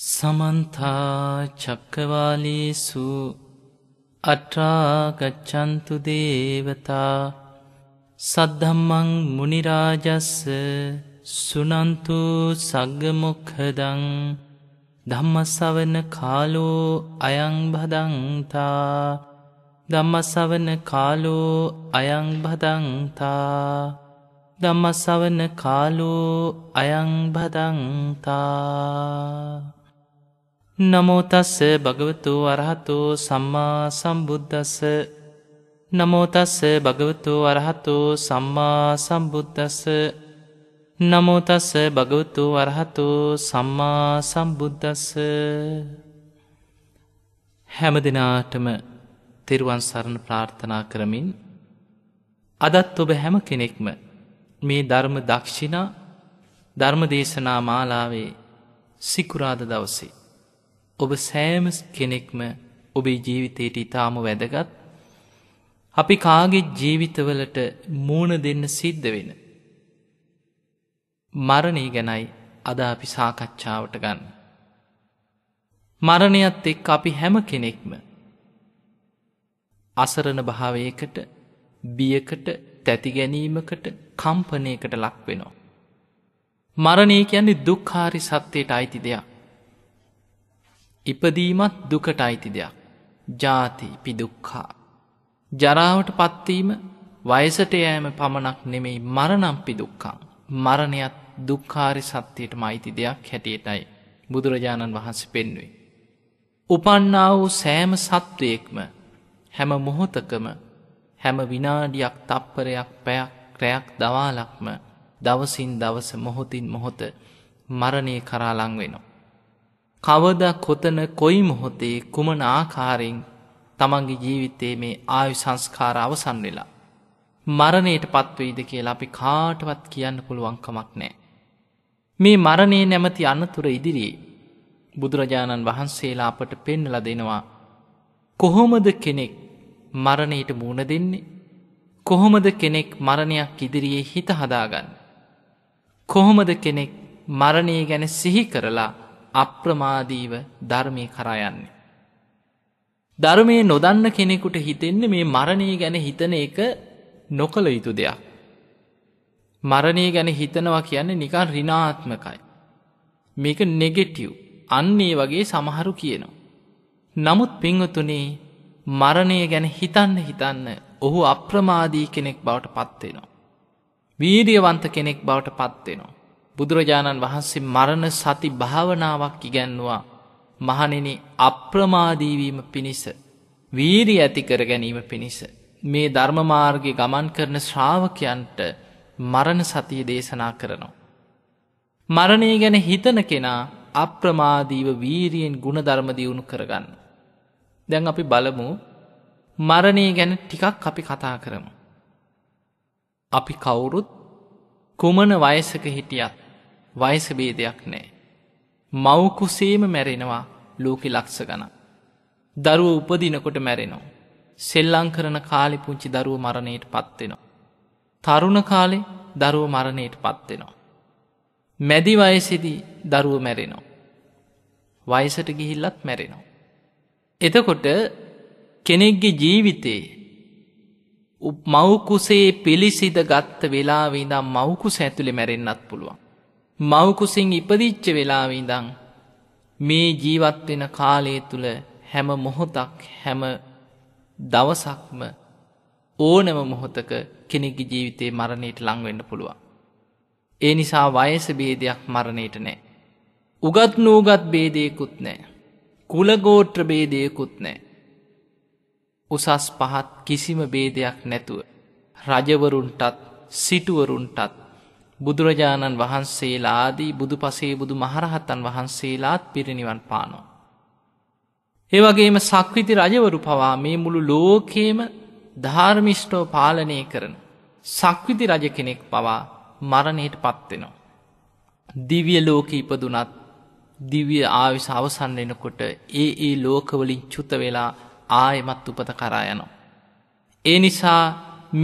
සමන්තා චක්කවාලේසු අට්‍රාගච්චන්තු දේවතා සද්ධම්මං මුනිරාජස්ස සුනන්තු සග්ගමොක්හදං ධම්මසවන කාලෝ අයංබදංතා ධම්මසවන කාලෝ අයංබදංතා ධම්මසවන කාලෝ අයංබදංතා නමෝතස්ස භගවතු අරහතු සම්මා සම්බුද්ධස්ස නමෝතස්ස භගවතු අරහතු සම්මා සම්බුද්ධස්ස නමෝතස්ස භගවතු අරහතු සම්මා සම්බුද්ධස්ස හැම දෙනාටම තෙරුවන් සරණ ප්‍රාර්ථනා කරමින් අදත් ඔබ හැම කෙනෙක්ම මේ ධර්ම දක්ෂිනා ධර්ම දේශනා මාලාවේ සිකුරාද දවසේ ඔබ සෑම කෙනෙක්ම ඔබේ ජීවිතයට ඉතාම වැදගත් අපි කාගෙත් ජීවිතවලට මූුණ දෙන්න සිද්ධ වෙන. මරණය ගැනයි අද අපි සාකච්ඡාවට ගන්න. මරණයත් එක් අපි හැම කෙනෙක්ම අසරණ භාවයකට බියකට තැතිගැනීමකට කම්පනයකට ලක්වෙනවා. මරණය කියන්නේ දුක්කාරි සත්‍යයට අයිති දෙයක්. ඉපදීමත් දුකට අයිති දෙයක් ජාති පිදුක්හා. ජරාවට පත්වීම වයසට යෑම පමණක් නෙමෙයි මරනම් පිදුක්කං. මරණයත් දුක්කාරි සත්‍යයට මයිති දෙයක් හැටියටයි බුදුරජාණන් වහන්සේ පෙන්නුයි. උපන්නා වූ සෑම සත්වයෙක්ම හැම මොහොතකම හැම විනාඩියක් තප්පරයක් පැයක් රැයක් දවාලක්ම දවසින් දවස මොහොතින් මොහොත මරණය කරාලං වෙනවා. කවද කොතන කොයි මොහොතේ කුමන ආකාරයෙන් තමන්ගේ ජීවිතයේ මේ ආයු සංස්කාර අවසන් වෙලා. මරණයට පත්වෙයිද කියලා අපි කාටවත් කියන්න පුළුවන්කමක් නෑ. මේ මරණයේ නැමති අන්නතුර ඉදිරියේ බුදුරජාණන් වහන්සේලා අපට පෙන්නල දෙනවා. කොහොමද කෙනෙක් මරණයට මූුණ දෙන්නේ. කොහොමද කෙනෙක් මරණයක් ඉදිරියේ හිත හදාගන්න. කොහොමද කෙනෙක් මරණය ගැන සිහි කරලා අප්‍රමාදීව ධර්මය කරයන්නේ. ධර්මයේ නොදන්න කෙනෙකුට හිතෙන්න මේ මරණය ගැන හිතන එක නොකළ යුතු දෙයක්. මරණය ගැන හිතනවා කියන්නේ නිකන් රිනාත්මකයි. මේක නෙගෙටිව් අන්නේ වගේ සමහරු කියනවා. නමුත් පිංවතුනේ මරණය ගැන හිතන්න හිතන්න ඔහු අප්‍රමාදී කෙනෙක් බවට පත්වෙනවා. වීරියවන්ත කෙනෙක් බවට පත්වෙනවා. බුදුරජාණන් වහන්සේ මරණ සති භාවනාවක් ඉගැන්වා. මහනෙන අප්‍රමාදීවීම පිණිස. වීරී ඇතිකර ගැනීම පිණිස. මේ ධර්මමාර්ග ගමන් කරන ශ්‍රාවකයන්ට මරණ සතිය දේශනා කරනවා. මරණය ගැන හිතන කෙනා අප්‍රමාදීව වීරියෙන් ගුණධර්ම දියුණු කරගන්න. දැන් අපි බලමු මරණය ගැන ටිකක් අපි කතා කරමු. අපි කවුරුත් කුමන වයසක හිටියත් වයසබේදයක් නෑ. මවකුසේම මැරෙනවා ලෝකෙ ලක්ස ගන. දරුව උපදිනකොට මැරෙනවා. සෙල්ලං කරන කාලි පුංචි දරුව මරණයට පත්වෙනවා. තරුණ කාලෙ දරුව මරණයට පත්වෙනවා. මැදි වයසිදී දරුව මැරෙනවා. වයිසට ගිහිල්ලත් මැරෙනවා. එතකොට කෙනෙක්ගේ ජීවිතේ මවකුසේ පිළිසිද ගත්ත වෙලාවීදම් මවකුස ඇතුළි මැරෙන්න්නත් පුළුවන්. මවකුසින් ඉපදිච්ච වෙලාවීදං. මේ ජීවත්වෙන කාලය තුළ හැම මොහොතක් හැම දවසක්ම ඕනම මොහොතක කෙනෙකි ජීවිතේ මරණයට ලංවෙන්න පුළුවන්. ඒ නිසා වයස බේදයක් මරණයට නෑ. උගත් නූගත් බේදයකුත් නෑ. කුලගෝට්‍ර බේදයකුත් නෑ. උසස් පහත් කිසිම බේදයක් නැතුව. රජවරුන්ටත් සිටුවරුන්ටත් බුදුරජාණන් වහන්සේලාදී බුදු පසේ බුදු මහරහත්තන් වහන්සේලාත් පිරිනිවන් පානෝ. ඒවගේම සක්විති රජවරු පවා මේ මුළු ලෝකේම ධාර්මිෂ්ටෝ පාලනය කරන සක්විති රජ කෙනෙක් පවා මරණයට පත්වෙනවා. දිවිය ලෝක ඉපදුනත් දිවිය ආවිස අවසන් වෙනකොට ඒ ඒ ලෝකවලින් චුත වෙලා ආයමත් උපත කරා යනවා. ඒ නිසා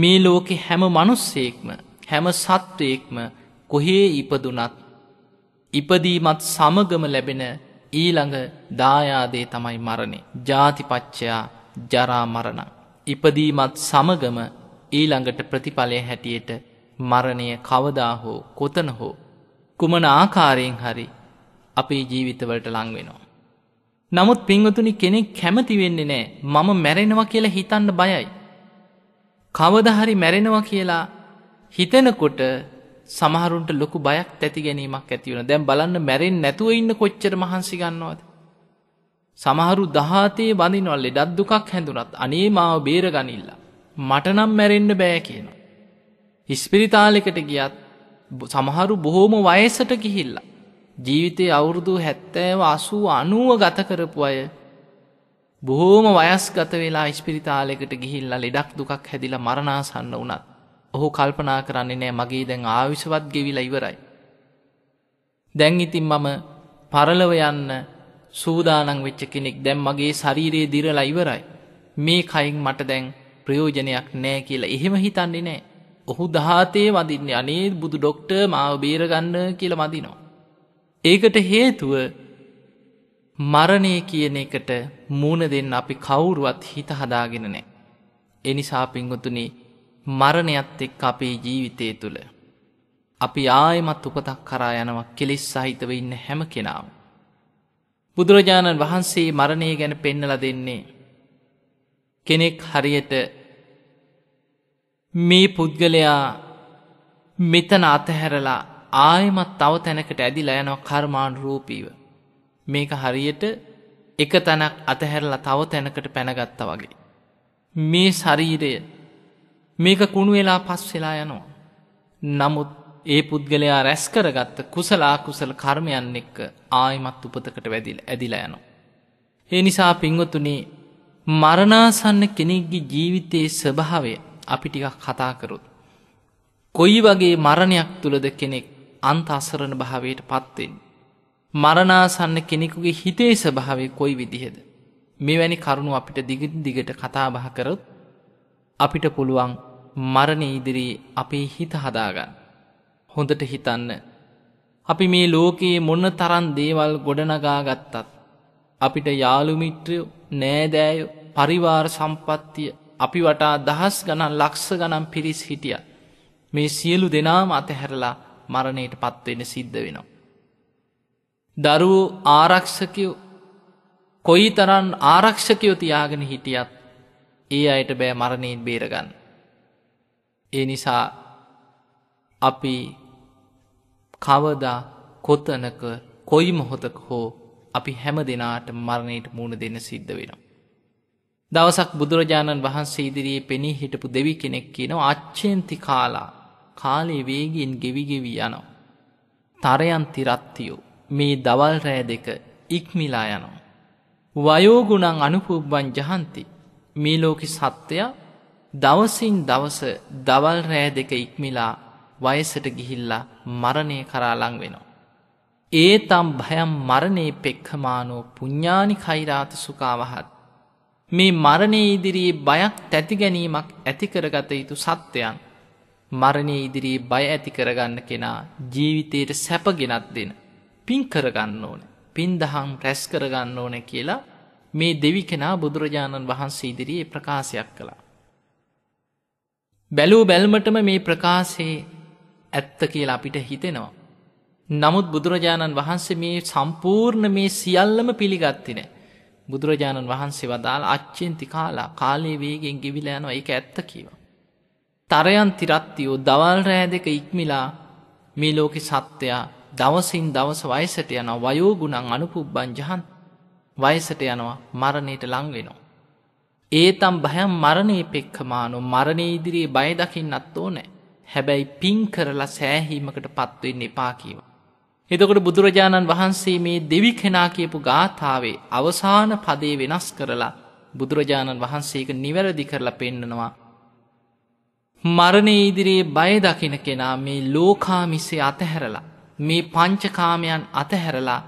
මේ ලෝකෙ හැම මනුස්සේක්ම හැම සත්වයෙක්ම කොහේ ඉපදුනත් ඉපදීමත් සමගම ලැබෙන ඊළඟ දායාදේ තමයි මරණේ ජාතිපච්චයා ජරා මරණ. ඉපදීමත් සමගම ඊළඟට ප්‍රතිඵලය හැටියට මරණය කවදා හෝ කොතන හෝ කුමන ආකාරයෙන් හරි අපේ ජීවිතවලට ලංවෙනවා. නමුත් පින්වතුනි කෙනෙක් කැමති වෙන්නේ නෑ මම මැරෙනවා කියලා හිතන්න බයයි. කවදහරි මැරෙනවා කියලා හිතෙනකොට සමහරුන්ට ලොකු බයක් ඇති ගැනීමක් ඇතිවන දැම් බලන්න මැරෙන් නැතුව ඉන්න කොච්චර මහන්සි ගන්නවාද. සමහරු දහතේ බඳිනොල්ලෙ ඩත් දුකක් හැඳුනත් අනේ මාව බේරගනිල්ලා. මටනම් මැරෙන්න්න බෑ කියනවා. හිස්පිරිතාලෙකට ගියත් සමහරු බොහෝම වයසට ගිහිල්ලා. ජීවිතයේ අවුරුදු හැත්තෑව අසූ අනුව ගතකරපු අය බොහෝම වයස්ගත වෙලා ඉස්පිරිතාලෙකට ගිහිල්ලා ලෙඩක් දුකක් හැදිලා මරණාසන්න වනත් ඔහු කල්පනා කරන්නේ නෑ මගේ දැන් ආයුෂවත් ගෙවිලා ඉවරයි. දැන් ඉතින් මම පරලව යන්න සූදානම් වෙච්ච කෙනෙක් දැන් මගේ ශරීරයේ දිරලා ඉවරයි. මේ කයින් මට දැන් ප්‍රයෝජනයක් නෑ කියලා එහෙම හිතන්නේ නෑ. ඔහු දහතේ වදින්නේ අනේ බුදු ඩොක්ටර් මාව බේරගන්න කියලා වදිනවා. ඒකට හේතුව මරණය කියන එකට මූණ දෙන්න අපි කවුරුවත් හිත හදාගෙන නෑ. එනිසා පින්වතුනි මරණයත් එක් අපේ ජීවිතය තුළ. අපි ආයමත් උපතක් කරා යනවක් කෙලෙස් සහිතව ඉන්න හැම කෙනාව. බුදුරජාණන් වහන්සේ මරණය ගැන පෙන්නල දෙන්නේ. කෙනෙක් හරියට මේ පුද්ගලයා මෙතන අතහැරලා ආයමත් තව තැනකට ඇදිලා යනව කර්මාණ රූපීව. මේක හරියට එක තැනක් අතහැරලා තව තැනකට පැනගත්ත වගේ. මේ ශරීරය මේක කුණු වෙලා පස් වෙලා යනවා. නමුත් ඒ පුද්ගලයා රැස් කරගත්ත කුසලා කුසල කර්මයන් එක්ක ආයමත් උපතකට වැදිල් ඇදිලා යනවා. ඒ නිසා පින්වතුනි මරණාසන්න කෙනෙක්ගේ ජීවිතයේ ස්වභාවය අපි ටිකක් කතා කරොත්. කොයි වගේ මරණයක් තුළද කෙනෙක් අන්තසරණ භාවයට පත්වෙන්. මරණාසන්න කෙනෙකුගේ හිතේ ස්භාවය කොයි විදිහෙද. මෙවැනි කරුණු අපිට දිගින් දිගට කතාබහ කරොත් අපිට පුළුවන් මරණ ඉදිරී අපේ හිත හදාගන්න. හොඳට හිතන්න. අපි මේ ලෝකයේ මොන්න තරන් දේවල් ගොඩනගා ගත්තත්. අපිට යාළුමිත්‍රයෝ නෑදෑයු පරිවාර සම්පත්තිය අපි වටා දහස් ගණන් ලක්ෂ ගණන් පිරිස් හිටිය. මේ සියලු දෙනාම අතහැරලා මරණයට පත්වෙන සිද්ධ වෙනවා. දරුවෝ ආරක්ෂකයෝ කොයි තරන් ආරක්ෂකයෝ තියාගෙන හිටියත් ඒ අයට බෑ මරණයෙන් බේරගන්න. ඒ නිසා අපි කවදා කොතනක කොයි මොහොතක හෝ අපි හැම දෙනාට මරණයට මුණ දෙන්න සිද්ධ වෙනවා. දවසක් බුදුරජාණන් වහන්සේ ඉදිරියේ පෙනී හිටපු දෙවි කෙනෙක් කියනව අච්චේන්ති කාලා කාලේ වේගින් ගෙවිගෙවී යනවා. තරයන්ති රත්තියෝ මේ දවල් රෑ දෙක ඉක්මිලා යනවා. වයෝගුණන් අනුපුබ්බන් ජහන්ති මේ ලෝකෙ සත්‍යයා දවසින් දවස දවල් රෑ දෙක ඉක්මිලා වයසට ගිහිල්ලා මරණය කරාලං වෙනවා. ඒ තම් භයම් මරණයේ පෙක්හමානෝ පුඤ්ඥානි කෛරාත සුකාවහත්. මේ මරණය ඉදිරියේ බයක් තැතිගැනීමක් ඇතිකරගත යුතු සත්‍යයන්. මරණය ඉදිරියේ බය ඇති කරගන්න කෙනා ජීවිතයට සැපගෙනත් දෙන. පින් කරගන්න ඕන. පින්දහම් රැස් කරගන්න ඕන කියලා මේ දෙවි කෙනා බුදුරජාණන් වහන්සේ ඉදිරියේ ප්‍රකාශයක් කළා. බැලූ බැල්මටම මේ ප්‍රකාශයේ ඇත්ත කියලා අපිට හිතෙනවා. නමුත් බුදුරජාණන් වහන්සේ මේ සම්පූර්ණ මේ සියල්ලම පිළිගත්තින. බුදුරජාණන් වහන්සේ වදාළ අච්චෙන්ති කාලා කාලේ වේගෙන් ගිවිලා යනවා ඒක ඇත්ත කියවා. තරයන් තිරත්තියෝ දවල් රෑ දෙක ඉක්මිලා මේ ලෝකෙ සත්‍යයා දවසින් දවස වයසට යනවා වයෝගුණන් අනුපුබ්බන් ජහන් වයසට යනවා මරණයට ලංවෙනවා. ඒතම් භයම් මරණයේ පෙක්කමානු මරණය ඉදිරියේ බයදකින්නත් ඕනෑ. හැබැයි පින් කරලා සෑහීමකට පත්වෙන්න එපා කියව. එතකොට බුදුරජාණන් වහන්සේ මේ දෙවි කෙනා කියපු ගාථාවේ අවසාන පදේ වෙනස් කරලා බුදුරජාණන් වහන්සේක නිවැරදි කරලා පෙන්නනවා. මරණය ඉදිරියේ බයදකින කෙනා මේ ලෝකාමිසේ අතහැරලා මේ පංචකාමයන් අතහැරලා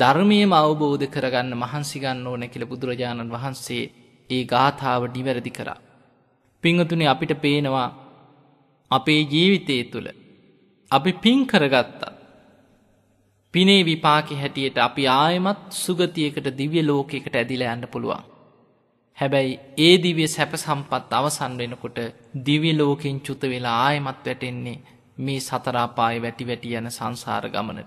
ධර්මයම අවබෝධ කරගන්න මහන්සිගන්න ඕන කියල බුදුරජාණන් වහන්සේ ඒ ගාථාව නිවැරදි කරා. පිංහතුනි අපිට පේනවා අපේ ජීවිතයේ තුළ අපි පින් කරගත්තා. පිනේ විපාකි හැටියට අපි ආයමත් සුගතියකට දිව්‍ය ලෝකයකට ඇදිල ඇන්න පුළුවන්. හැබැයි ඒ දිවිය සැප සම්පත් අවසන් වෙනකොට දිවි ලෝකින් චුත වෙලා ආයමත් වැටෙන්නේ මේ සතරාපාය වැටි වැටි යන සංසාර ගමන.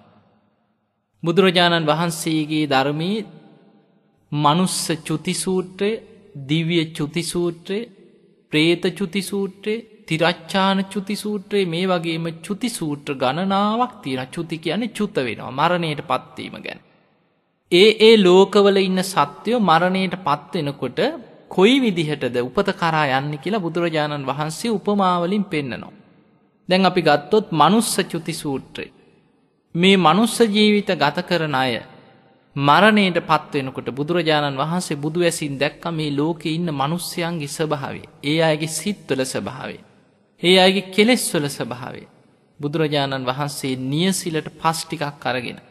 බුදුරජාණන් වහන්සේගේ ධර්මී මනුස්ස චුතිසූට්‍රය දිව්‍ය චුතිසූත්‍රය ප්‍රේත චුතිසූත්‍රය තිරච්ඡාන චුතිසූත්‍රයේ මේ වගේම චුතිසූත්‍ර ගණනාවක් තියෙන චුති කියන චුත වෙනවා මරණයට පත්වීම ගැන. ඒ ඒ ලෝකවල ඉන්න සත්‍යයෝ මරණයට පත්වෙනකොට කොයි විදිහටද උපත කරා යන්න කියලා බුදුරජාණන් වහන්සේ උපමාවලින් පෙන්නනවා. දැන් අපි ගත්තොත් මනුස්ස චුතිසූත්‍රය. මේ මනුස්ස ජීවිත ගත කරන අය මරණයට පත් වෙනකොට බුදුරජාණන් වහන්සේ බුදු ඇසින් දැක්ක මේ ලෝකේ ඉන්න මිනිස්යන්ගේ ස්වභාවය, ඒ අයගේ සිත්වල ස්වභාවය, ඒ අයගේ කෙලෙස්වල ස්වභාවය. බුදුරජාණන් වහන්සේ නියසිලට පස් ටිකක් අරගෙන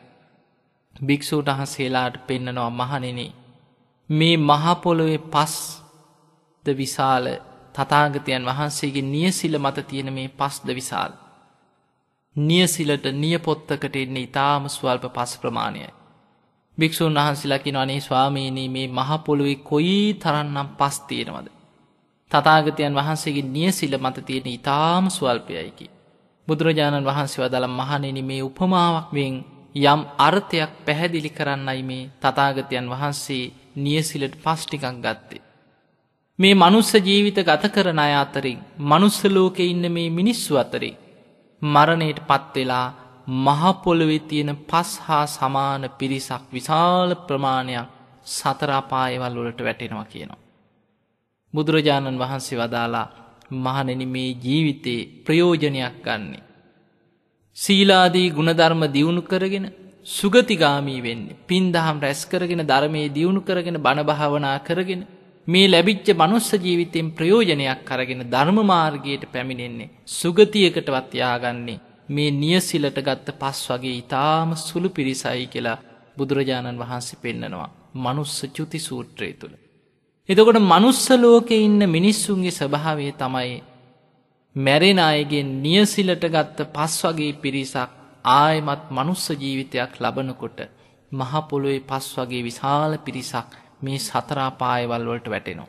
භික්ෂූට වහන්සේලාට පෙන්නනවා මහණෙනි. මේ මහ පොළොවේ පස් ද විශාල තථාගතයන් වහන්සේගේ නියසිල මත තියෙන මේ පස් ද විශාල. නියසිලට නියපොත්තකට එන්නේ ඊටාම ස්වල්ප පස් ප්‍රමාණයයි. භික්ෂූන් වහන්සේලා කියනවා අනේ ස්වාමීනි මේ මහ පොළොවේ කොයි තරම්නම් පස් තියෙනවද? තථාගතයන් වහන්සේගේ නියසිල මත තියෙන ඊටාම ස්වල්පයයි කි. බුදුරජාණන් වහන්සේ වදාළ මහණෙනි මේ උපමාවක් වෙන් යම් අර්ථයක් පැහැදිලි කරන්නයි මේ තථාගතයන් වහන්සේ නියසිලට පස් ටිකක් ගත්තේ. මේ මනුස්ස ජීවිත ගත කරන අය අතරින් මනුස්ස ලෝකේ ඉන්න මේ මිනිස්සු අතරින් මරණයට පත් වෙලා මහපොළොවෙ තියෙන පස් හා සමාන පිරිසක් විශාල ප්‍රමාණයක් සතරාපායවල් වලට වැටෙනවා කියනවා. බුදුරජාණන් වහන්සේ වදාලා මහනෙන මේ ජීවිතයේ ප්‍රයෝජනයක් ගන්නේ. සීලාදී ගුණධර්ම දියුණු කරගෙන සුගතිගාමී වෙන්න පින් දහම් රැස් කරගෙන ධර්මයේ දියුණු කරගෙන බණභාවනා කරගෙන මේ ලැබිච්ච මනුස්ස ජීවිතයෙන් ප්‍රයෝජනයක් කරගෙන ධර්මමාර්ගයට පැමිණෙන්නේ සුගතියකටවත් යාගන්නේ මේ නියසිලට ගත්ත පස් වගේ ඉතාම සුළු පිරිසයි කියලා බුදුරජාණන් වහන්සේ පෙන්නනවා මනුස්ස චුති සූත්‍රය තුළ. එතකොට මනුස්ස ලෝකෙ ඉන්න මිනිස්සුන්ගේ ස්වභාවය තමයි මැරෙන අයගේ නියසිලට ගත්ත පස් වගේ පිරිසක් ආයමත් මනුස්ස ජීවිතයක් ලබනකොට මහපොළොේ පස් වගේ විශාල පිරිසක් මේ සතරාපායවල් වලට වැටෙනවා.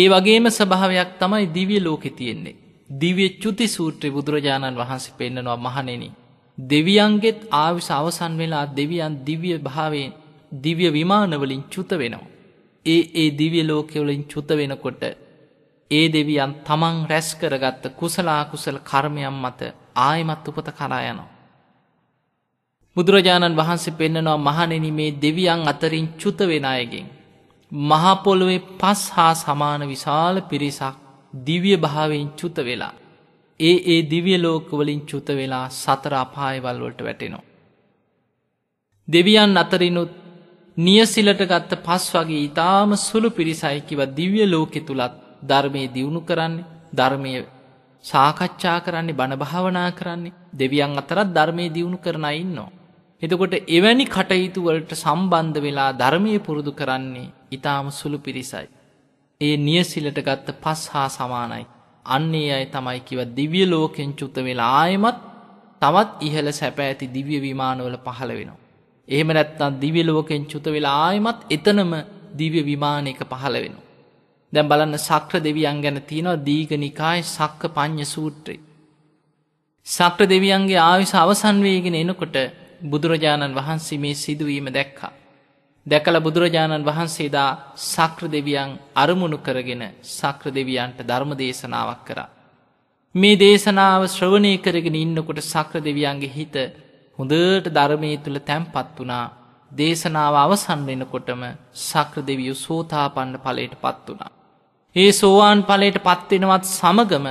ඒ වගේම ස්වභාවයක් තමයි දිවිය ලෝකෙ තියෙන්නේ දිව්‍ය චුති සූත්‍රය බුදුරජාණන් වහන්සේ පෙන්නනවා මහනෙනි. දෙවියන්ගෙත් ආවිස අවසන් වෙලා දෙවියන් දිව්‍ය භාවයෙන් දිව්‍ය විමානවලින් චුත වෙනවා. ඒ ඒ දිව්‍ය ලෝකෙවලින් චුත වෙනකොට ඒ දෙවියන් තමන් රැස් කරගත්ත කුසලාකුසල කර්මයම් මත ආයමත් උපත කරා යනවා. බුදුරජාණන් වහන්සේ පෙන්නනවා මහනෙන මේ දෙවියන් අතරින් චුත වෙන අයගෙන්. මහපොළොවේ පස් හා සමාන විශාල පිරිසක් දිව්‍ය භාවයෙන් චුත වෙලා. ඒ ඒ දිවිය ලෝකවලින් චුත වෙලා සතර අපායවල්වලට වැටෙනවා. දෙවියන් අතරිනුත් නියසිලට ගත්ත පස් වගේ ඉතාම සුළු පිරිසයිකිව දිව්‍ය ලෝකෙ තුළත් ධර්මය දියුණු කරන්නේ ධර්මය සාකච්ඡා කරන්නේ බණභාවනා කරන්නේ දෙවියන් අතරත් ධර්මය දියුණු කරන ඉන්නවා. එතකොට එවැනි කටයුතුවලට සම්බන්ධ වෙලා ධර්මය පුරුදු කරන්නේ ඉතාම සුළු පිරිසයි. ඒ නියසිලට ගත්ත පස් හා සමානයි. අන්නේ අය තමයි කිව දිව්‍ය ලෝකෙන් චුත වෙලා ආයෙමත් තවත් ඉහළ සැප ඇති දිව්‍ය විමානවල පහළ වෙනවා. එහෙම නැත්නම් දිව්‍ය ලෝකෙන් චුත වෙලා ආයෙමත් එතනම දිව්‍ය විමානයක පහළ වෙනවා. දැන් බලන්න ශක්‍ර දෙවියන් ගැන තියෙනවා දීඝනිකායේ සක්ක පඤ්ඤ සූත්‍රය. ශක්‍ර දෙවියන්ගේ ආයුෂ අවසන් වේගෙන එනකොට බුදුරජාණන් වහන්සේ මේ සිදුවීම දැක්කා. දැකල බුදුරජාණන් වහන්සේදා සක්‍ර දෙවියන් අරමුණු කරගෙන සක්‍ර දෙවියන්ට ධර්ම දේශනාවක් කරා. මේ දේශනාව ශ්‍රවණය කරගෙන ඉන්නකොට සක්‍ර දෙවියන්ගේ හිත හොඳට ධර්මය තුළ තැන්පත් වනා දේශනාව අවසන් වෙනකොටම සක්‍ර දෙවියු සෝතාපන්න ඵලයට පත් වුණා. ඒ සෝවාන් ඵලයට පත්වෙනවත් සමගම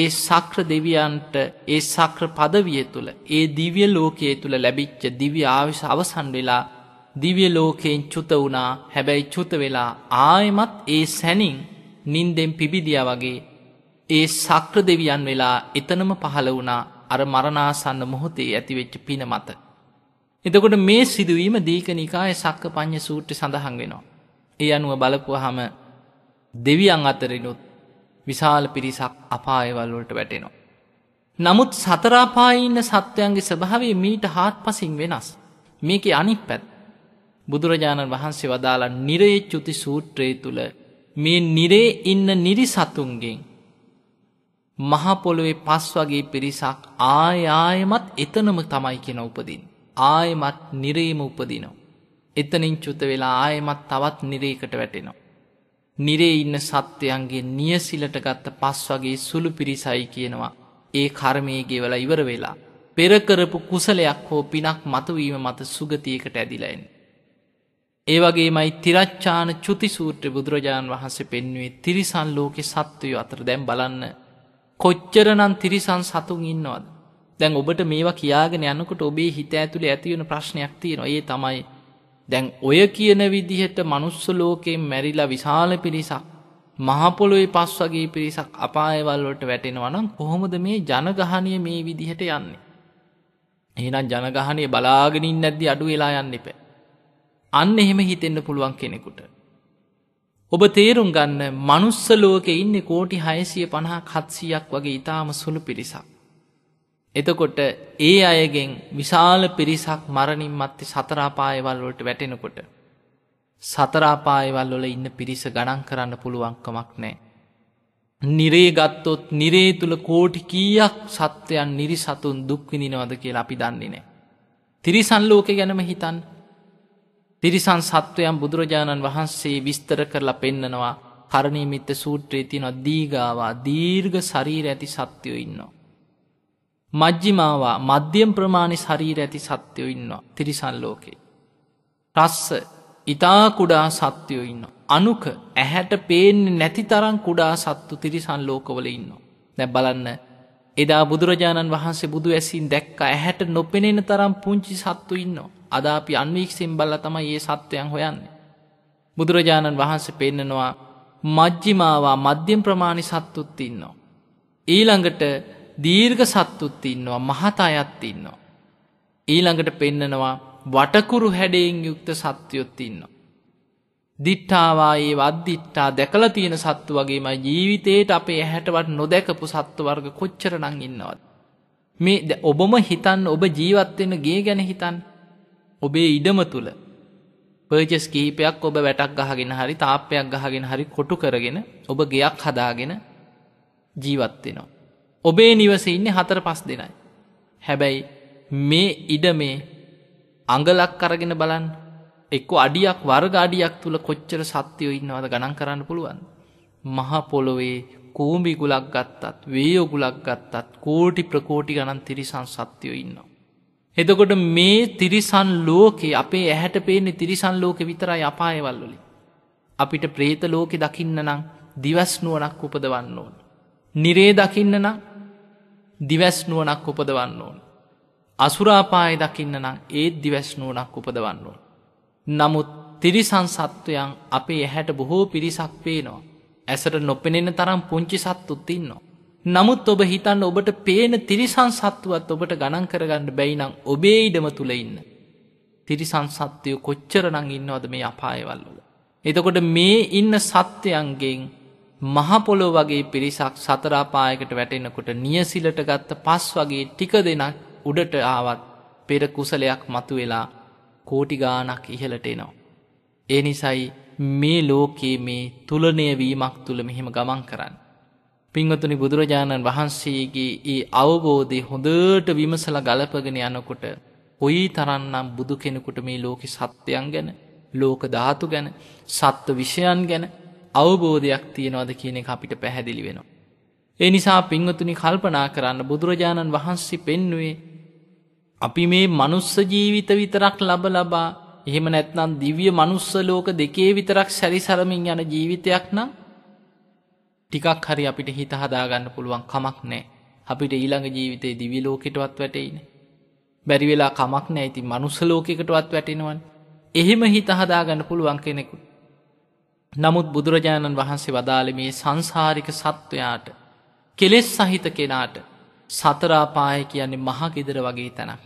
ඒ සක්‍ර දෙවියන්ට ඒ සක්‍ර පදවිය තුළ ඒ දිව්‍ය ලෝකයේ තුළ ලැබිච්ච දිව්‍ය ආවිශ අවසන් වෙලා දිව්‍ය ලෝකයෙන් චුත වුණා හැබැයි චුත වෙලා ආයමත් ඒ සැනින් නින්දෙන් පිබිදිය වගේ ඒ සක්‍ර දෙවියන් වෙලා එතනම පහළ වුණා අර මරණාසන්න මොහොතේ ඇතිවෙච්ච පින මත. එතකොට මේ සිදුවීම දීකනිකාය සක්ක පං්ඥ සූට්‍රි සඳහන් වෙනවා. ඒ අනුව බලපුහම දෙවියන් අතරෙනුත් විශාල පිරිසක් අපායවල්වලට වැටෙනවා. නමුත් සතරාපායින්න සත්වයන්ගේ ස්භාවේ මීට හාත් පසින් වෙනස් මේක අනික් පැත් බුදුරජාණන් වහන්සේ වදාලා නිරේ චුති සූත්‍රයේ තුළ මේ නිරේ ඉන්න නිරිසතුන්ගෙන් මහපොළොවේ පස් වගේ පිරිසක් ආයායමත් එතනම තමයි කෙන උපදින්. ආයමත් නිරේම උපදිනෝ. එතනින් චුත වෙලා ආයමත් තවත් නිරේකට වැටෙනවා. නිරේ ඉන්න සත්‍යයන්ගේ නියසිලට ගත්ත පස් වගේ සුළු පිරිසයි කියනවා ඒ කර්මයගෙවල ඉවර වෙලා. පෙරකරපු කුසලයක් හෝ පිනක් මතුවීම මත සුගතියකට ඇදිලයින්. ඒවගේමයි තිරච්චාන චුතිසූත්‍ර බුදුරජාණන් වහන්සේ පෙන්වේ තිරිසන් ලෝකෙ සත්වය අතර දැම් බලන්න. කොච්චරනන් තිරිසන් සතුන් ඉන්නවද. දැන් ඔබට මේවා කියාගෙන යනකට ඔබේ හිත ඇතුළි ඇතිවන ප්‍රශ්නයක් තියෙන ඒ තමයි. දැන් ඔය කියන විදිහට මනුස්ස ලෝකයෙන් මැරිලා විශාල පිරිසක්. මහපොලොයි පස් වගේ පිරිසක් අපායවල්ලොට වැටෙනවනම් කොහොමද මේ ජනගහනය මේ විදිහට යන්නේ. එහෙනම් ජනගහනය බලාගෙනින් නැද්දි අඩු වෙලා යන්න එප. අන්න එහෙම හිතෙන්න පුළුවන් කෙනෙකුට. ඔබ තේරුම් ගන්න මනුස්සලෝක ඉන්න කෝටි හයසිය පණහා කත්සියක් වගේ ඉතාම සුළු පිරිසක්. එතකොට ඒ අයගෙන් විශාල පිරිසක් මරණින් මත්ති සතරාපායවල්වලට වැටෙනකොට. සතරාපායවල්වල ඉන්න පිරිස ගණන් කරන්න පුළුවන්කමක් නෑ. නිරේ ගත්තොත් නිරේ තුළ කෝටි කීයක් සත්වයන් නිරි සතුන් දුක්විනිනවද කියලා අපි දන්නේ නෑ. තිරිසන් ලෝක ගැනම හිතන් තිරිසන් සත්වයන් බුදුරජාණන් වහන්සේ විස්තර කරලා පෙන්නනවා කරණීමිත්ත සූත්‍රයේ තියෙනවා දීගාවා දීර්ඝ ශරීර ඇති සත්‍යයෝ ඉන්නවා. මජ්ජිමාවා මධ්‍යම් ප්‍රමාණි ශරීර ඇති සත්‍යයෝ ඉන්නවා තිරිසන් ලෝකේ. රස්ස ඉතා කුඩා සත්‍යයෝ ඉන්න. අනුක ඇහැට පේන්නේ නැති තරම් කුඩා සත්තු තිරිසන් ලෝකවල ඉන්නවා. දැ බලන්න එදා බුදුරජාණන් වහන්සේ බුදු ඇසින් දැක්ක ඇහැට නොපෙනෙන තරම් පුංචි සත්තු ඉන්නවා. අද අපි අන්වීක්ෂයෙන් බල්ලා තමයි මේ සත්‍යයන් හොයන්නේ. බුදුරජාණන් වහන්සේ පෙන්නනවා මජ්ජිමාවා මධ්‍යම ප්‍රමාණි සත්තුත් ඉන්නවා. ඊළඟට දීර්ඝ සත්තුත් ඉන්නවා මහත අයත් ඉන්නවා. ඊළඟට පෙන්නනවා වටකුරු හැඩයෙන් යුක්ත සත්‍යයොත් ඉන්නවා. දිට්ඨාවා ඒ වද්දිට්ඨා දැකලා තියෙන සත්තු වගේම ජීවිතේට අපේ ඇහැටවත් නොදැකපු සත්තු වර්ග කොච්චරනම් ඉන්නවද මේ ඔබම හිතන්න ඔබ ජීවත් වෙන ගේ ගැන හිතන්න ඔබේ ඉඩම තුළ පර්ජස් කිහිපයක් ඔබ වැටක් ගහගෙන හරි තාපයක් ගහගෙන හරි කොටු කරගෙන ඔබ ගෙයක් හදාගෙන ජීවත්වෙනවා. ඔබේ නිවස ඉන්නේ හතර පස් දෙනයි. හැබැයි මේ ඉඩ මේ අඟලක් කරගෙන බලන් එක්ක අඩියක් වර්ග අඩියක් තුළ කොච්චර සත්‍යයෝ ඉන්නවද ගණන් කරන්න පුළුවන්. මහපොළොවේ කූම්බි ගුලක් ගත්තත් වේයෝගුලක් ගත්තත් කෝටි ප්‍රකෝටි ගණන් තිරිසං සත්‍යයෝ ඉන්නවා. එතකොට මේ තිරිසන් ලෝකේ අපේ ඇහැට පේන්නේ තිරිසන් ලෝක විතරයි අපායවල්ලොලි. අපිට ප්‍රේත ලෝකෙ දකින්න නම් දිවස්නුවනක් උපදවන්න ඕන. නිරේ දකින්න නම් දිවැස්නුවනක් උපදවන්න ඕන. අසුරාපාය දකින්න නම් ඒත් දිවැස්නුවනක් උපදවන්න ඕන. නමුත් තිරිසන් සත්වයන් අපේ ඇහැට බොහෝ පිරිසක් පේනවා. ඇසට නොපෙනෙන තරම් පුංචි සත්තුත්තින්නවා. නමුත් ඔබ හිතන්න ඔබට පේන තිරිසන් සත්තුවත් ඔබට ගණන් කරගන්න බැයිනම් ඔබේ ඉඩම තුළ ඉන්න. තිරිසන් සත්‍යය කොච්චරනං ඉන්නවද මේ අපායවල් වල. එතකොට මේ ඉන්න සත්‍යයන්ගෙන් මහපොලො වගේ පිරිසක් සතරාපායකට වැටෙනකොට නියසිලට ගත්ත පස් වගේ ටික දෙනක් උඩට ආවත් පෙර කුසලයක් මතු වෙලා කෝටිගානක් ඉහලට එනවා. ඒ නිසයි මේ ලෝකයේ මේ තුළනය වීමක් තුළ මෙහෙම ගමන් කරන්න. පින්වතුනි බුදුරජාණන් වහන්සේගේ ඒ අවබෝධය හොඳට විමසල ගලපගෙන යනකොට ඔයි තරන්නම් බුදු කෙනෙකුට මේ ලෝකෙ සත්‍යයන් ගැන ලෝක ධාතු ගැන සත්ව විෂයන් ගැන අවබෝධයක් තියෙනවද කියන එක අපිට පැහැදිලි වෙනවා. ඒ නිසා පින්වතුනි කල්පනා කරන්න බුදුරජාණන් වහන්සේ පෙන්නුවේ අපි මේ මනුස්ස ජීවිත විතරක් ලබ ලබා එහෙම නැත්නම් දිව්‍ය මනුස්ස ලෝක දෙකේ විතරක් සැරිසරමින් යන ජීවිතයක් නම් ටිකක් හරි අපිට හිත හදාගන්න පුළුවන් කමක් නෑ අපිට ඊළඟ ජීවිතේ දිවිලෝකෙටවත් වැටයින. බැරිවෙලා කමක් නෑති මනුස්සලෝකකටවත් වැටෙනවන් එහෙම හිත හදාගන්න පුළුවන් කෙනෙකු. නමුත් බුදුරජාණන් වහන්සේ වදාළ මේ සංසාරික සත්වයාට කෙලෙස් සහිත කෙනාට සතරාපාය කියන්නේ මහගෙදර වගේ තැනක්.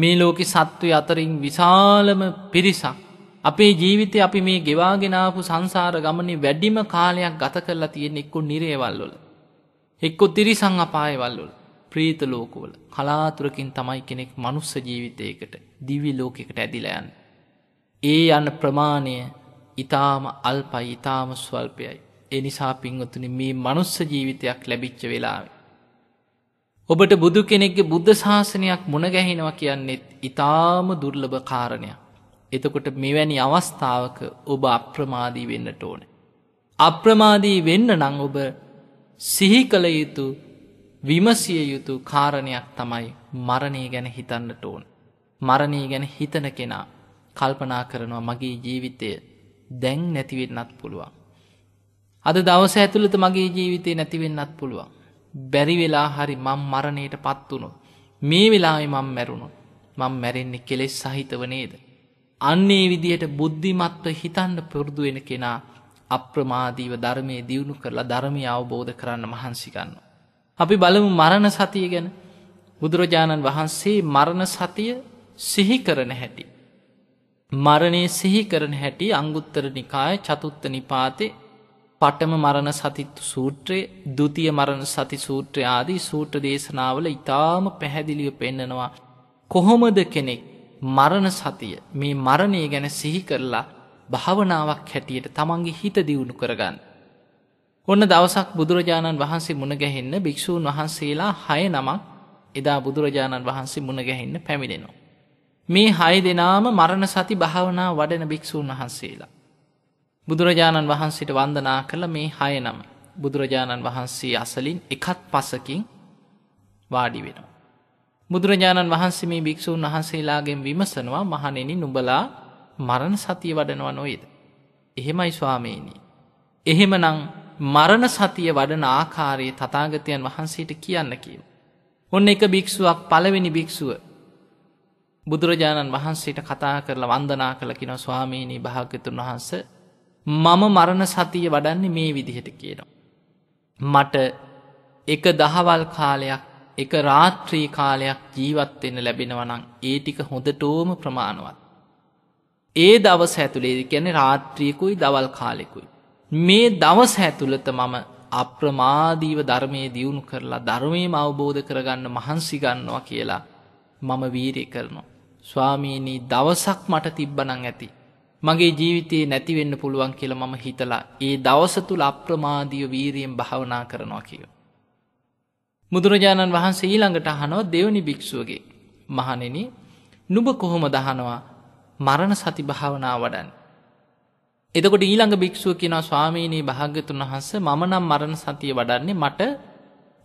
මේ ලෝකෙ සත්වය අතරින් විශාලම පිරිසක් අපේ ජීවිතය අපි මේ ගෙවාගෙනාපු සංසාර ගමනේ වැඩිම කාලයක් ගත කරලා තියෙන එක්කු නිරේවල්වල. එක්කො තිරිසං අපායවල්වල ප්‍රීත ලෝකවල කලාතුරකින් තමයි කෙනෙක් මනුස්ස ජීවිතයකට දිවි ලෝකෙකට ඇදිලයන්. ඒ යන්න ප්‍රමාණය ඉතාම අල්පයි ඉතාම ස්වල්පයයි. එනිසා පින්වතුනි මේ මනුස්ස ජීවිතයක් ලැබිච්ච වෙලාව. ඔබට බුදු කෙනෙක්ගේ බුද්ධ ශාසනයක් මුණගැහෙනවා කියන්නෙත් ඉතාම දුර්ලභ කාරණයක්. එතකොට මෙවැනි අවස්ථාවක ඔබ අප්‍රමාදී වෙන්නට ඕන. අප්‍රමාදී වෙන්න නං ඔබ සිහි කළ යුතු විමසිය යුතු කාරණයක් තමයි මරණය ගැන හිතන්නට ඕන. මරණය ගැන හිතන කෙනා කල්පනා කරනවා මගේ ජීවිතය දැන් නැතිවෙන්නත් පුළුවන්. අද දවස ඇතුළත මගේ ජීවිතය නැතිවෙන්නත් පුළුවන්. බැරි වෙලා හරි මං මරණයට පත්වුණු. මේ වෙලාවෙ මං මැරුණු. මං මැරෙන්නේ කෙලෙස් සහිතව නේද. අන්නේ විදියට බුද්ධිමත්ව හිතන්න පුරුදු වෙන කෙනා අප්‍රමාදීව ධර්මය දියුණු කරලා ධර්මය අවබෝධ කරන්න මහන්සිකන්න. අපි බලමු මරණ සතිය ගැන බුදුරජාණන් වහන්සේ මරණ සතිය සිහි කරන හැටි. මරණය සිහි කරන හැටි අංගුත්තර නිකාය චතුත්ත නිපාතේ පටම මරණ සතිත්තු සූත්‍රයේ දුතිය මරණ සති සූත්‍රය ආදී සූට්‍ර දේශනාවල ඉතාම පැහැදිලිව පෙන්නනවා. කොහොමද කෙනෙක් මරණ සතිය මේ මරණය ගැන සිහි කරලා භාවනාවක් හැටියට තමන්ගේ හිත දියුණු කරගන්න. ඔන්න දවසක් බුදුරජාණන් වහන්සේ මුණගැහෙන්න භික්‍ෂූන් වහන්සේලා හය නමක් එදා බුදුරජාණන් වහන්සේ මුණගැහෙන්න පැමිණෙනවා. මේ හය දෙනාම මරණ සති භාවනා වඩන භික්‍ෂූන් වහන්සේලා. බුදුරජාණන් වහන්සිට වන්දනා කළ මේ හය නම බුදුරජාණන් වහන්සේ අසලින් එකත් පසකින් වාඩි වෙනවා. බුදුරජාණන් වහන්සේ මේ භික්‍ෂූන් වහන්සේලාගෙන් විමසනවා මහනෙනි නුඹලා මරණ සතිය වඩනවා නොයිද. එහෙමයි ස්වාමීණී. එහෙමනං මරණ සතිය වඩන ආකාරයේ තතාගතයන් වහන්සේට කියන්න කියව. ඔන්න එක භික්‍ෂුවක් පළවෙනි භික්‍ෂුව බුදුරජාණන් වහන්සේට කතා කරලා වන්දනා කළකින ස්වාමීණී භාගතුන් වහන්ස මම මරණ සතිය වඩන්නේ මේ විදිහට කියනවා. මට එක දහවල් කාලයක් එක රාත්‍රී කාලයක් ජීවත් වෙන්න ලැබෙනවා නම් ඒ ටික හොඳටම ප්‍රමාණවත්. ඒ දවස් ඇතුලේ කියන්නේ රාත්‍රියකුයි දවල් කාලෙකුයි. මේ දවස් ඇතුළත මම අප්‍රමාදීව ධර්මයේ දියුණු කරලා ධර්මයේම අවබෝධ කරගන්න මහන්සි ගන්නවා කියලා මම වීරිය කරනවා. ස්වාමීනි දවසක් මට තිබ්බනම් ඇති. මගේ ජීවිතේ නැති වෙන්න පුළුවන් කියලා මම හිතලා ඒ දවස තුල අප්‍රමාදීව වීරියෙන් භාවනා කරනවා කියලා. බුදුරජාණන් වහන්සේ ඊළඟට අහනෝ දෙවනි භික්‍ෂුවගේ මහනෙන නුබ කොහොම දහනවා මරණ සති භාවනා වඩන්. එදකොට ඊළඟ භික්‍ෂුව කියෙන ස්වාමීනී භාග්‍යතුන් වහන්ස මනම් මරණ සතිය වඩන්නේ මට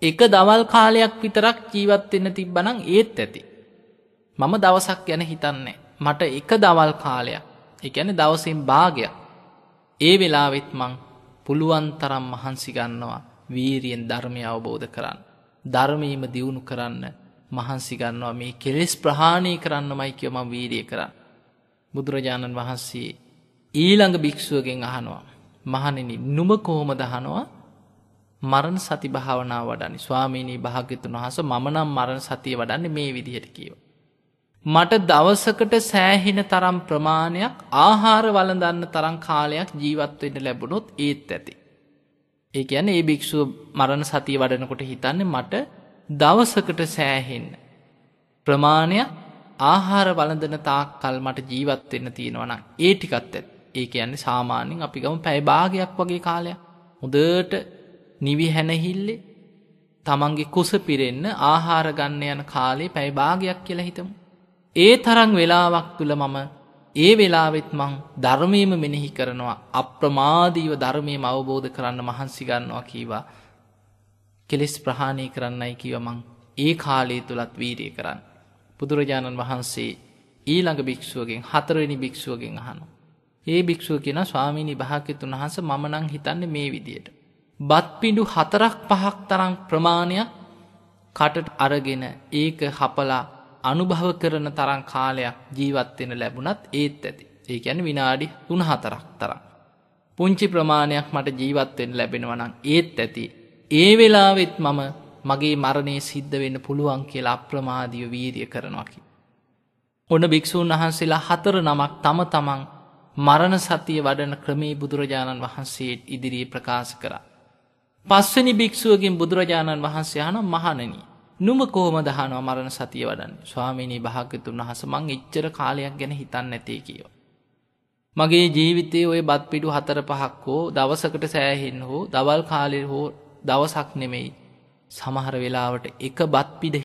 එක දවල් කාලයක් විතරක් ජීවත්වෙන්න තිබ්බනං ඒත් ඇති. මම දවසක් ගැන හිතන්නේ මට එක දවල් කාලයක් එකැන දවසින් භාගයක් ඒ වෙලාවෙත් මං පුළුවන් තරම් මහන්සිගන්නවා වීරියෙන් ධර්මය අවබෝධ කරන්න. ධර්මීම දියුණු කරන්න මහන්සිගන්නවා මේ කෙලෙස් ප්‍රහාණය කරන්න මයිකව ම වීරිය කරන්න. බුදුරජාණන් වහන්සේ ඊළඟ භික්‍ෂුවගෙන් අහනවා. මහනෙන නුම කොහොම දහනවා මරණ සති භාවනා වඩනි ස්වාමීණී භාග්‍යතුන් වහස මනම් මරණ සතිය වඩන්නේ මේ විදිහට කියව. මට දවසකට සෑහෙන තරම් ප්‍රමාණයක් ආහාර වලදන්න තරම් කාලයක් ජීවත්වන්න ලැබුණොත් ඒත් ඇති. ඒ කියන්නේ ඒ භික්ෂුව මරණ සතිය වඩනකොට හිතන්නේ මට දවසකට සෑහෙන්න. ප්‍රමාණයක් ආහාර වළඳන තාක් කල් මට ජීවත් වෙන්න තියෙනවා නම් ඒ ටිකත් ඇත්. ඒ කියන්නේ සාමාන්‍යයෙන් අපි ගමු පැය භාගයක් වගේ කාලයක් හොඳට නිවි හැනහිල්ලේ තමන්ගේ කුස පිරෙන්න ආහාර ගන්න යන කාලේ පැය භාගයක් කියලා හිතමු. ඒ තරම් වෙලාවක් තුල මම ඒ වෙලාවෙත් මං ධර්මයම මෙනෙහි කරනවා අප්‍රමාදීව ධර්මයම අවබෝධ කරන්න මහන්සි ගන්නවා කීවා කෙලෙස් ප්‍රහාණය කරන්නයි කීව මං ඒ කාලයේ තුලත් වීරිය කරන්න. බුදුරජාණන් වහන්සේ ඊළඟ භික්ෂුවගෙන් හතරවෙනි භික්ෂුවගෙන් අහනු. ඒ භික්ෂුව කියෙන ස්වාමීනි භාකතුන් වහස මනං හිතන්න මේ විදියට. බත්පිඩු හතරක් පහක් තරම් ප්‍රමාණයක් කටට අරගෙන ඒක හපලා අනුභව කරන තරම් කාලයක් ජීවත් වෙන ලැබුණත් ඒත් ඇති. ඒ කියන්නේ විනාඩි 3-4ක් තරම්. පුංචි ප්‍රමාණයක් මට ජීවත් වෙන්න ලැබෙනවා නම් ඒත් ඇති. ඒ වෙලාවෙත් මම මගේ මරණය සිද්ධ වෙන්න පුළුවන් කියලා අප්‍රමාදීව වීරිය කරනවා කි. ඔන්න භික්ෂූන් වහන්සේලා හතර නමක් තම තමන් මරණ සතිය වඩන ක්‍රමේ බුදුරජාණන් වහන්සේට ඉදිරියේ ප්‍රකාශ කරා. පස්වෙනි භික්ෂුවකින් බුදුරජාණන් වහන්සේ අහන මහණෙනි නුඹ කොහමද අහනවා මරණ සතිය වඩන්නේ? ස්වාමීනි භාග්‍යතුන් වහන්සේ මං එච්චර කාලයක් ගැන හිතන්නේ නැtei කියෝ. මගේ ජීවිතයේ ওই බත් පිටු හතර පහක් හෝ දවසකට සෑහෙන්න හෝ දවල් කාලේ හෝ දවසක් නෙමෙයි. සමහර වෙලාවට එක බත් පිට